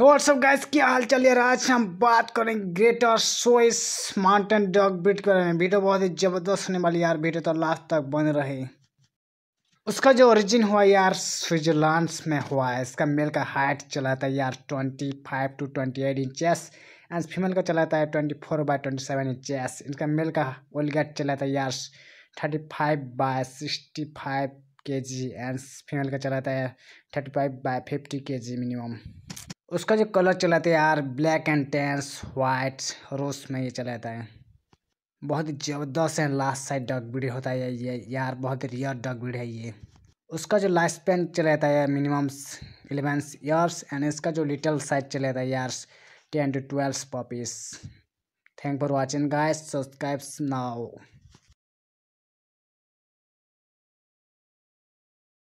WhatsApp guys क्या हाल रहा है आज हम बात करेंगे greater Swiss mountain dog breed के बारे में वीडियो बहुत ही ज़बरदस्त होने वाली यार वीडियो तो लास्ट तक बन रही उसका जो ओरिजिन हुआ यार स्विट्जरलैंड में हुआ है इसका मेल का हाइट चला था यार twenty five to twenty eight inches and female का चलाता है twenty four by twenty seven inches इनका मेल का ओलगेट चला था यार thirty five by sixty five K G and female का चलाता है थर्टी फाइव बाय फिफ्टी के जी मिनिमम उसका जो कलर चला था यार black and tans white rose में ये चला है बहुत ज़बरदस्त है लास्ट साइड डग ब्रिड होता है ये यार बहुत रियर डग ब्रिड है ये उसका जो लाइफ स्पेन चला है यार मिनिमम एलेवन ईयर्स एंड इसका जो लिटल साइज चला है यार्स ten to twelve puppies thank for watching guys subscribes now